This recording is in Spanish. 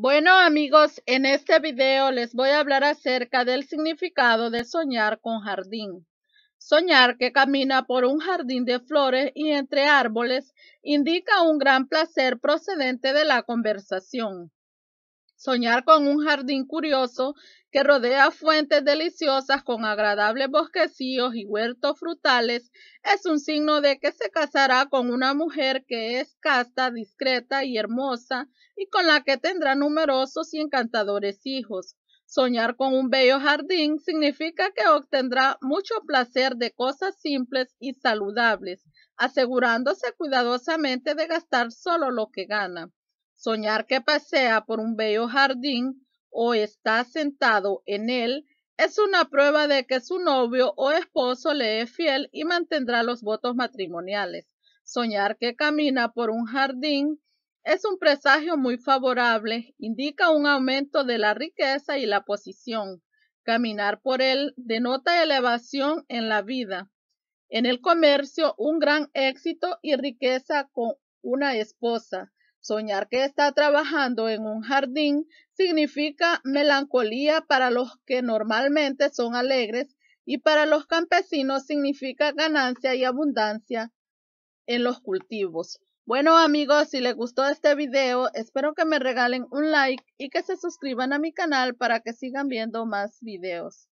Bueno amigos, en este video les voy a hablar acerca del significado de soñar con jardín. Soñar que camina por un jardín de flores y entre árboles indica un gran placer procedente de la conversación soñar con un jardín curioso que rodea fuentes deliciosas con agradables bosquecillos y huertos frutales, es un signo de que se casará con una mujer que es casta, discreta y hermosa, y con la que tendrá numerosos y encantadores hijos. Soñar con un bello jardín significa que obtendrá mucho placer de cosas simples y saludables, asegurándose cuidadosamente de gastar solo lo que gana. Soñar que pasea por un bello jardín o está sentado en él es una prueba de que su novio o esposo le es fiel y mantendrá los votos matrimoniales. Soñar que camina por un jardín es un presagio muy favorable, indica un aumento de la riqueza y la posición. Caminar por él denota elevación en la vida. En el comercio, un gran éxito y riqueza con una esposa. Soñar que está trabajando en un jardín significa melancolía para los que normalmente son alegres y para los campesinos significa ganancia y abundancia en los cultivos. Bueno amigos, si les gustó este video, espero que me regalen un like y que se suscriban a mi canal para que sigan viendo más videos.